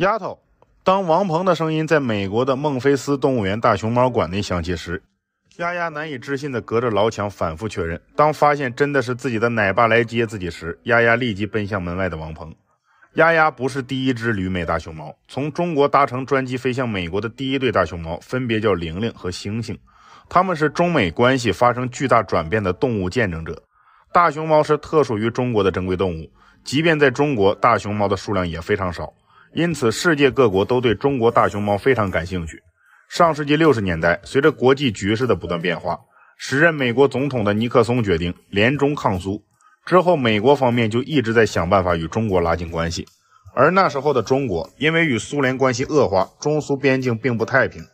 丫头，当王鹏的声音在美国的孟菲斯动物园大熊猫馆内响起时，丫丫难以置信地隔着牢墙反复确认。当发现真的是自己的奶爸来接自己时，丫丫立即奔向门外的王鹏。丫丫不是第一只旅美大熊猫，从中国搭乘专机飞向美国的第一对大熊猫分别叫玲玲和星星，它们是中美关系发生巨大转变的动物见证者。大熊猫是特属于中国的珍贵动物，即便在中国，大熊猫的数量也非常少。因此，世界各国都对中国大熊猫非常感兴趣。上世纪六十年代，随着国际局势的不断变化，时任美国总统的尼克松决定联中抗苏，之后美国方面就一直在想办法与中国拉近关系。而那时候的中国，因为与苏联关系恶化，中苏边境并不太平，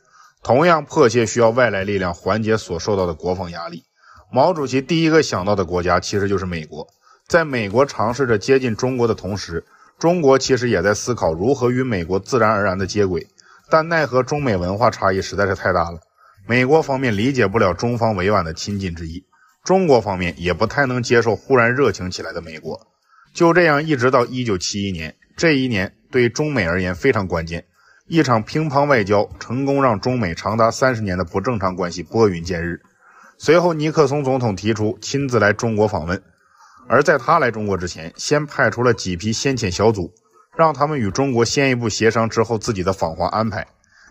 同样迫切需要外来力量缓解所受到的国防压力。毛主席第一个想到的国家其实就是美国。在美国尝试着接近中国的同时，中国其实也在思考如何与美国自然而然的接轨，但奈何中美文化差异实在是太大了。美国方面理解不了中方委婉的亲近之意，中国方面也不太能接受忽然热情起来的美国。就这样，一直到一九七一年，这一年对中美而言非常关键。一场乒乓外交成功让中美长达三十年的不正常关系拨云见日。随后，尼克松总统提出亲自来中国访问。而在他来中国之前，先派出了几批先遣小组，让他们与中国先一步协商之后自己的访华安排。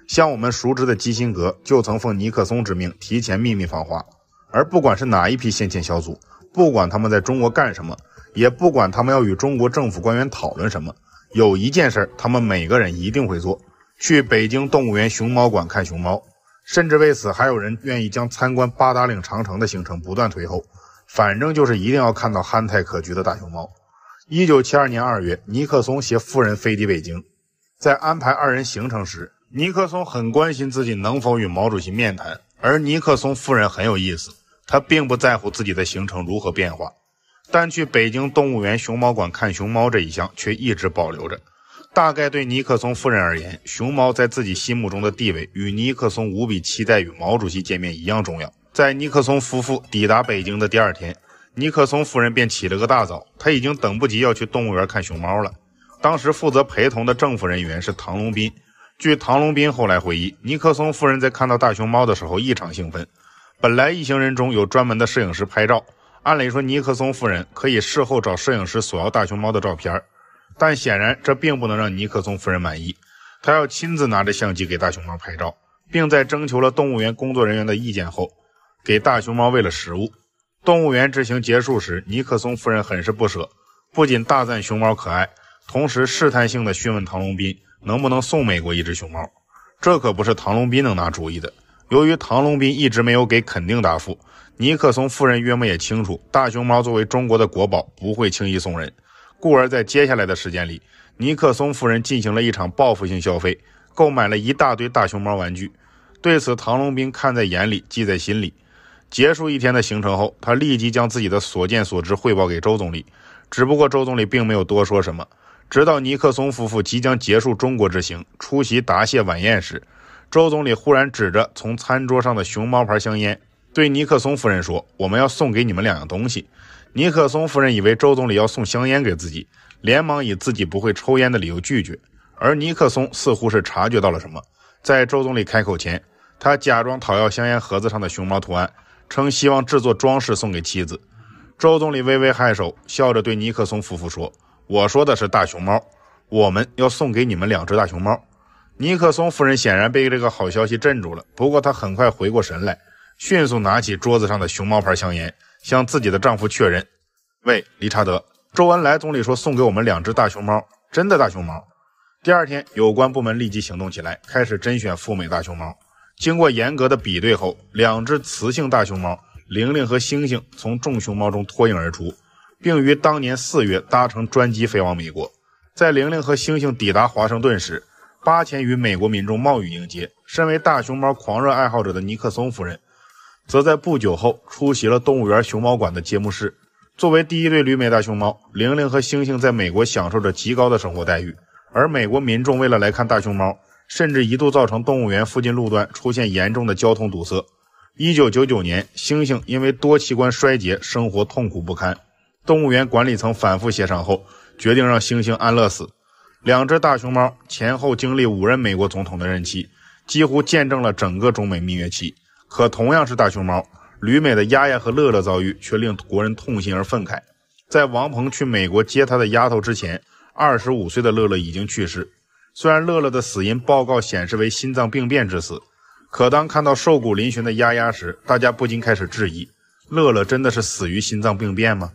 像我们熟知的基辛格，就曾奉尼克松之命提前秘密访华。而不管是哪一批先遣小组，不管他们在中国干什么，也不管他们要与中国政府官员讨论什么，有一件事儿，他们每个人一定会做：去北京动物园熊猫馆看熊猫。甚至为此，还有人愿意将参观八达岭长城的行程不断推后。反正就是一定要看到憨态可掬的大熊猫。一九七二年二月，尼克松携夫人飞抵北京，在安排二人行程时，尼克松很关心自己能否与毛主席面谈，而尼克松夫人很有意思，她并不在乎自己的行程如何变化，但去北京动物园熊猫馆看熊猫这一项却一直保留着。大概对尼克松夫人而言，熊猫在自己心目中的地位与尼克松无比期待与毛主席见面一样重要。在尼克松夫妇抵达北京的第二天，尼克松夫人便起了个大早。她已经等不及要去动物园看熊猫了。当时负责陪同的政府人员是唐龙斌。据唐龙斌后来回忆，尼克松夫人在看到大熊猫的时候异常兴奋。本来一行人中有专门的摄影师拍照，按理说尼克松夫人可以事后找摄影师索要大熊猫的照片，但显然这并不能让尼克松夫人满意。他要亲自拿着相机给大熊猫拍照，并在征求了动物园工作人员的意见后。给大熊猫喂了食物，动物园之行结束时，尼克松夫人很是不舍，不仅大赞熊猫可爱，同时试探性的询问唐龙斌能不能送美国一只熊猫。这可不是唐龙斌能拿主意的。由于唐龙斌一直没有给肯定答复，尼克松夫人约莫也清楚大熊猫作为中国的国宝不会轻易送人，故而在接下来的时间里，尼克松夫人进行了一场报复性消费，购买了一大堆大熊猫玩具。对此，唐龙斌看在眼里，记在心里。结束一天的行程后，他立即将自己的所见所知汇报给周总理。只不过周总理并没有多说什么。直到尼克松夫妇即将结束中国之行，出席答谢晚宴时，周总理忽然指着从餐桌上的熊猫牌香烟，对尼克松夫人说：“我们要送给你们两样东西。”尼克松夫人以为周总理要送香烟给自己，连忙以自己不会抽烟的理由拒绝。而尼克松似乎是察觉到了什么，在周总理开口前，他假装讨要香烟盒子上的熊猫图案。称希望制作装饰送给妻子，周总理微微颔首，笑着对尼克松夫妇说：“我说的是大熊猫，我们要送给你们两只大熊猫。”尼克松夫人显然被这个好消息镇住了，不过她很快回过神来，迅速拿起桌子上的熊猫牌香烟，向自己的丈夫确认：“喂，理查德，周恩来总理说送给我们两只大熊猫，真的大熊猫。”第二天，有关部门立即行动起来，开始甄选赴美大熊猫。经过严格的比对后，两只雌性大熊猫玲玲和星星从众熊猫中脱颖而出，并于当年四月搭乘专机飞往美国。在玲玲和星星抵达华盛顿时，八千余美国民众冒雨迎接。身为大熊猫狂热爱好者的尼克松夫人，则在不久后出席了动物园熊猫馆的揭幕式。作为第一对旅美大熊猫，玲玲和星星在美国享受着极高的生活待遇，而美国民众为了来看大熊猫。甚至一度造成动物园附近路段出现严重的交通堵塞。1999年，猩猩因为多器官衰竭，生活痛苦不堪。动物园管理层反复协商后，决定让猩猩安乐死。两只大熊猫前后经历五任美国总统的任期，几乎见证了整个中美蜜月期。可同样是大熊猫，旅美的丫丫和乐乐遭遇却令国人痛心而愤慨。在王鹏去美国接他的丫头之前，25岁的乐乐已经去世。虽然乐乐的死因报告显示为心脏病变致死，可当看到瘦骨嶙峋的丫丫时，大家不禁开始质疑：乐乐真的是死于心脏病变吗？